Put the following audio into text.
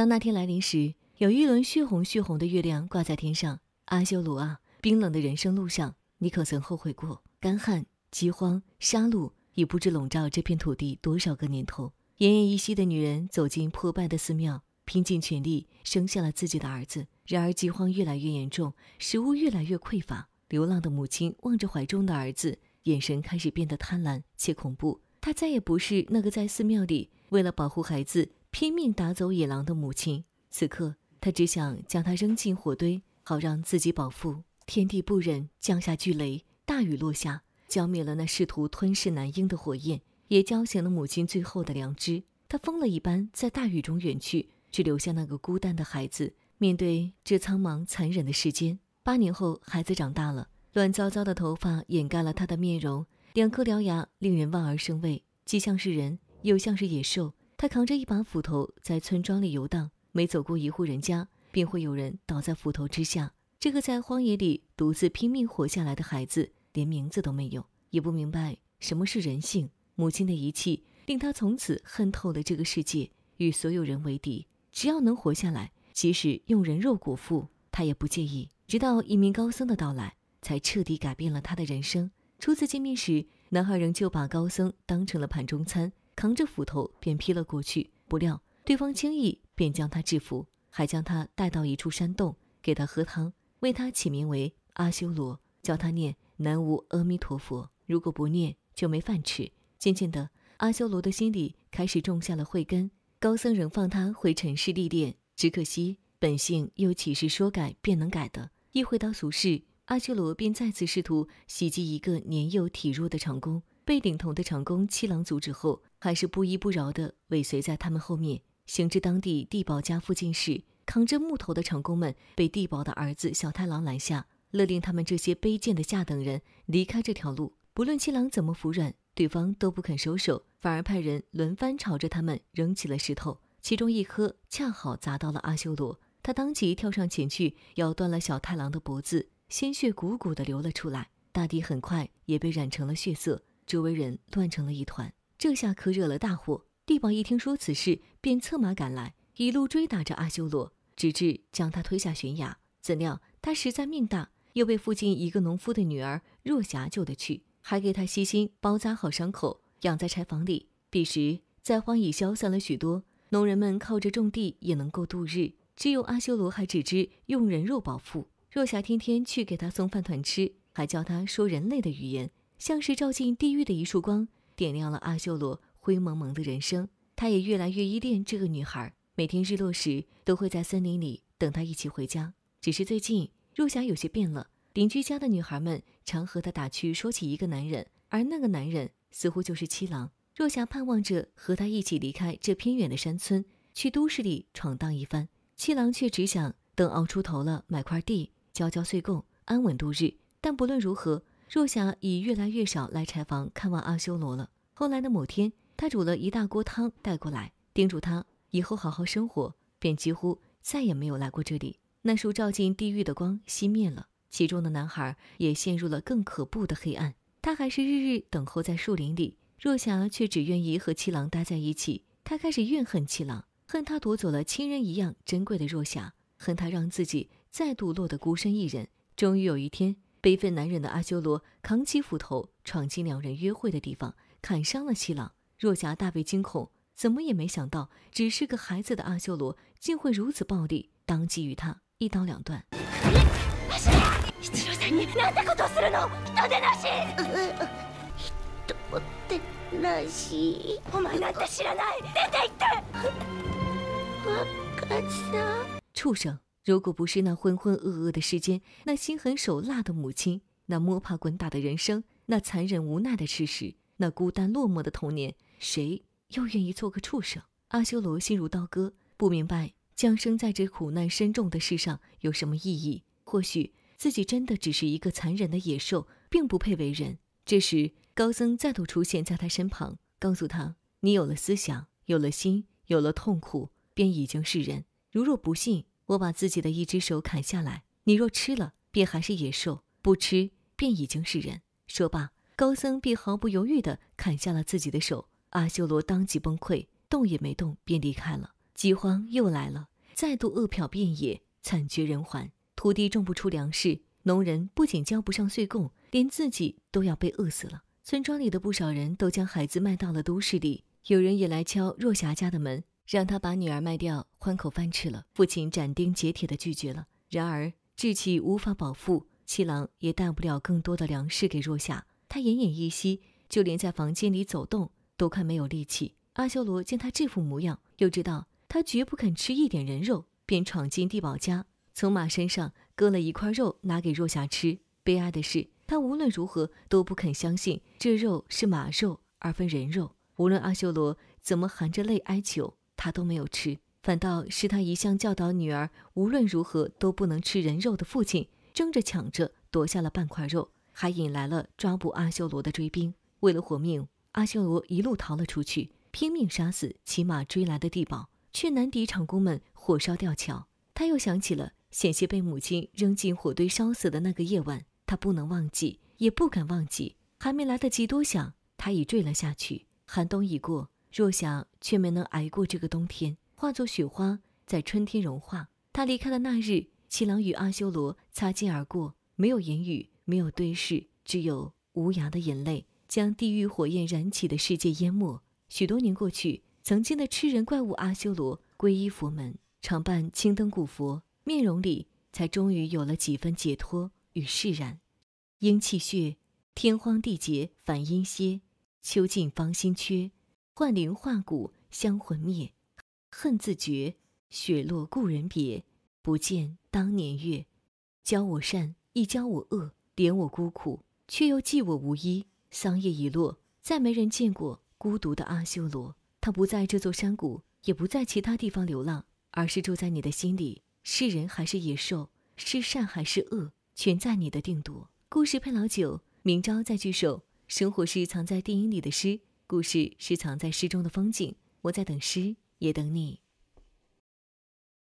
当那天来临时，有一轮血红血红的月亮挂在天上。阿修罗啊，冰冷的人生路上，你可曾后悔过？干旱、饥荒、杀戮已不知笼罩这片土地多少个年头。奄奄一息的女人走进破败的寺庙，拼尽全力生下了自己的儿子。然而，饥荒越来越严重，食物越来越匮乏。流浪的母亲望着怀中的儿子，眼神开始变得贪婪且恐怖。她再也不是那个在寺庙里为了保护孩子。拼命打走野狼的母亲，此刻他只想将他扔进火堆，好让自己饱腹。天地不忍，降下巨雷，大雨落下，浇灭了那试图吞噬男婴的火焰，也浇醒了母亲最后的良知。他疯了一般在大雨中远去，只留下那个孤单的孩子。面对这苍茫残忍的世间，八年后，孩子长大了，乱糟糟的头发掩盖了他的面容，两颗獠牙令人望而生畏，既像是人，又像是野兽。他扛着一把斧头在村庄里游荡，每走过一户人家，便会有人倒在斧头之下。这个在荒野里独自拼命活下来的孩子，连名字都没有，也不明白什么是人性。母亲的遗弃令他从此恨透了这个世界，与所有人为敌。只要能活下来，即使用人肉果腹，他也不介意。直到一名高僧的到来，才彻底改变了他的人生。初次见面时，男孩仍旧把高僧当成了盘中餐。扛着斧头便劈了过去，不料对方轻易便将他制服，还将他带到一处山洞，给他喝汤，为他起名为阿修罗，教他念南无阿弥陀佛，如果不念就没饭吃。渐渐的，阿修罗的心里开始种下了慧根，高僧仍放他回尘世历练，只可惜本性又岂是说改便能改的？一回到俗世，阿修罗便再次试图袭击一个年幼体弱的长工。被领头的长工七郎阻止后，还是不依不饶地尾随在他们后面。行至当地地保家附近时，扛着木头的长工们被地保的儿子小太郎拦下，勒令他们这些卑贱的下等人离开这条路。不论七郎怎么服软，对方都不肯收手，反而派人轮番朝着他们扔起了石头。其中一颗恰好砸到了阿修罗，他当即跳上前去，咬断了小太郎的脖子，鲜血汩汩地流了出来，大地很快也被染成了血色。周围人乱成了一团，这下可惹了大祸。地保一听说此事，便策马赶来，一路追打着阿修罗，直至将他推下悬崖。怎料他实在命大，又被附近一个农夫的女儿若霞救得去，还给他悉心包扎好伤口，养在柴房里。彼时灾荒已消散了许多，农人们靠着种地也能够度日。只有阿修罗还只知用人肉饱腹。若霞天天去给他送饭团吃，还教他说人类的语言。像是照进地狱的一束光，点亮了阿修罗灰蒙蒙的人生。他也越来越依恋这个女孩，每天日落时都会在森林里等她一起回家。只是最近若霞有些变了，邻居家的女孩们常和她打趣说起一个男人，而那个男人似乎就是七郎。若霞盼望着和他一起离开这偏远的山村，去都市里闯荡一番。七郎却只想等熬出头了，买块地交交岁贡，安稳度日。但不论如何。若霞已越来越少来柴房看望阿修罗了。后来的某天，他煮了一大锅汤带过来，叮嘱他以后好好生活，便几乎再也没有来过这里。那束照进地狱的光熄灭了，其中的男孩也陷入了更可怖的黑暗。他还是日日等候在树林里，若霞却只愿意和七郎待在一起。他开始怨恨七郎，恨他夺走了亲人一样珍贵的若霞，恨他让自己再度落得孤身一人。终于有一天。悲愤难忍的阿修罗扛起斧头闯进两人约会的地方，砍伤了七郎。若霞大为惊恐，怎么也没想到，只是个孩子的阿修罗竟会如此暴力，当即与他一刀两断。畜生！如果不是那浑浑噩噩的世间，那心狠手辣的母亲，那摸爬滚打的人生，那残忍无奈的事实，那孤单落寞的童年，谁又愿意做个畜生？阿修罗心如刀割，不明白降生在这苦难深重的世上有什么意义。或许自己真的只是一个残忍的野兽，并不配为人。这时，高僧再度出现在他身旁，告诉他：“你有了思想，有了心，有了痛苦，便已经是人。如若不信。”我把自己的一只手砍下来，你若吃了，便还是野兽；不吃，便已经是人。说罢，高僧便毫不犹豫地砍下了自己的手。阿修罗当即崩溃，动也没动，便离开了。饥荒又来了，再度饿殍遍野，惨绝人寰。土地种不出粮食，农人不仅交不上税贡，连自己都要被饿死了。村庄里的不少人都将孩子卖到了都市里，有人也来敲若霞家的门，让他把女儿卖掉。换口饭吃了，父亲斩钉截铁地拒绝了。然而志气无法饱腹，七郎也带不了更多的粮食给若霞。他奄奄一息，就连在房间里走动都快没有力气。阿修罗见他这副模样，又知道他绝不肯吃一点人肉，便闯进地保家，从马身上割了一块肉拿给若霞吃。悲哀的是，他无论如何都不肯相信这肉是马肉而非人肉。无论阿修罗怎么含着泪哀求，他都没有吃。反倒是他一向教导女儿无论如何都不能吃人肉的父亲，争着抢着夺下了半块肉，还引来了抓捕阿修罗的追兵。为了活命，阿修罗一路逃了出去，拼命杀死骑马追来的地堡，却难敌场工们火烧吊桥。他又想起了险些被母亲扔进火堆烧死的那个夜晚，他不能忘记，也不敢忘记。还没来得及多想，他已坠了下去。寒冬已过，弱小却没能挨过这个冬天。化作雪花，在春天融化。他离开的那日，七郎与阿修罗擦肩而过，没有言语，没有对视，只有无涯的眼泪将地狱火焰燃起的世界淹没。许多年过去，曾经的吃人怪物阿修罗皈依佛门，常伴青灯古佛，面容里才终于有了几分解脱与释然。阴气血，天荒地劫反阴歇，秋尽芳心缺，幻灵化骨香魂灭。恨自绝，雪落故人别，不见当年月。教我善，亦教我恶，怜我孤苦，却又忌我无依。桑叶已落，再没人见过孤独的阿修罗。他不在这座山谷，也不在其他地方流浪，而是住在你的心里。是人还是野兽？是善还是恶？全在你的定夺。故事配老酒，明朝再聚首。生活是藏在电影里的诗，故事是藏在诗中的风景。我在等诗。也等你。